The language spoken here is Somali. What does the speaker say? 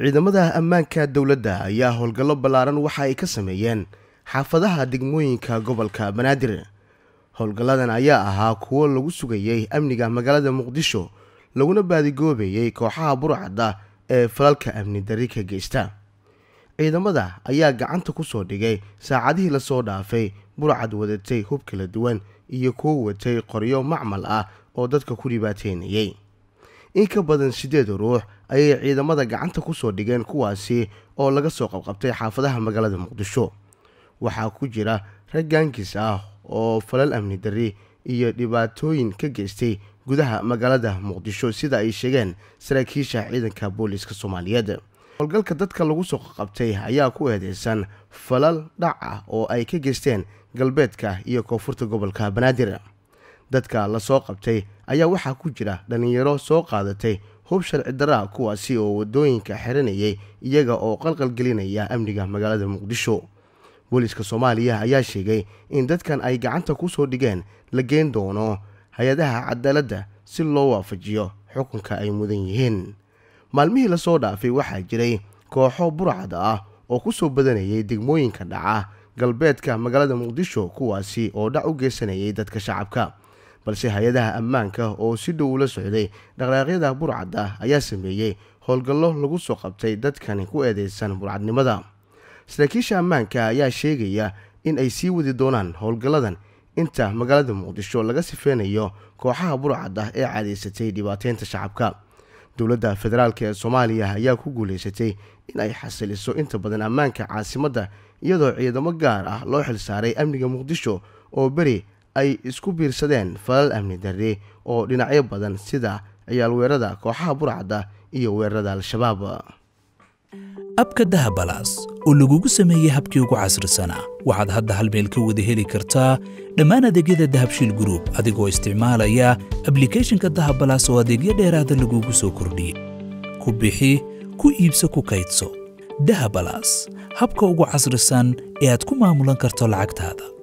ciidamada ammaanka dowladda ayaa howlgallo ballaaran waxa ay ka sameeyeen xaafadaha degmooyinka gobolka banaadir howlgalladan ayaa ahaa kuwo lagu sugayey amniga magaalada muqdisho laguna baadigoobayey kooxaha burcadda ee falalka amni dari ka geysta ciidamada ayaa gacanta ku soo dhigay saacadihii lasoo dhaafay burcad wadatay hub kala duwan iyo kuwo watay qoryo macmal ah oo dadka ku dhibaataynayay in ka badan siddeed ruux ayay ciidamada gacanta ku soo dhigeen kuwaasi oo laga soo qabqabtay xaafadaha magaalada muqdisho waxaa ku jira rag ah oo falal amni dari iyo dhibaatooyin ka geystay gudaha magaalada muqdisho sida ay sheegeen saraakiisha ciidanka booliiska soomaaliyeed howlgalka dadka lagu soo qabqabtay ayaa ku eedeysan falal dhac ah oo ay ka geysteen galbeedka iyo koonfurta gobolka banaadir dadka la soo qabtay ayaa waxaa ku jira dhallinyaro soo qaadatay hub sharci daraa kuwaasi oo waddooyinka xiranayay iyaga oo qalqalgelinaya amniga magaalada muqdisho booliiska soomaaliya ayaa sheegay in dadkan ay gacanta ku soo dhigeen la geen doono hay-adaha cadaaladda si loo waafajiyo xukunka ay mudan yihiin maalmihii lasoo dhaafay waxaa jiray kooxo burcad ah oo ku soo badanayay degmooyinka dhaca galbeedka magaalada muqdisho kuwaasi oo dhac u geysanayay dadka shacabka balse hay-adaha ammaanka ah oo si dhow ula socday dhaqdhaaqyada burcadda ah ayaa sameeyey howlgallo lagu soo qabtay dadkan ku eedeysan burcadnimada saraakiisha ammaanka ayaa sheegaya in ay sii wadi doonaan howlgalladan inta magaalada muqdisho laga sifeynayo kooxaha burcadda ah ee caadaysatay dhibaateynta shacabka dowladda federaalk ee soomaaliya ayaa ku guulaysatay in ay xasiliso inta badan ammaanka caasimadda iyadoo ciidamo gaar ah loo xilsaaray amniga muqdisho oo beri ay isku biirsadeen falal amni darre oo dhinacyo badan sida ciyaal weerada kooxaha burcadda iyo weerarada al-shabaab abka dahabalas oo lagugu sameeyey habkii ugu casrisana waxaad hadda hal meel ka wada heli kartaa dhammaan adeegyada dahabshiil gruub adigoo isticmaalaya ablikeeshinka dahabalaas oo adeegyo dheeraada lagugu soo kordhiyey ku bixi ku iibso ku kaydso dahabalaas habka ugu casrisan ee aad ku maamulan karto lacagtaada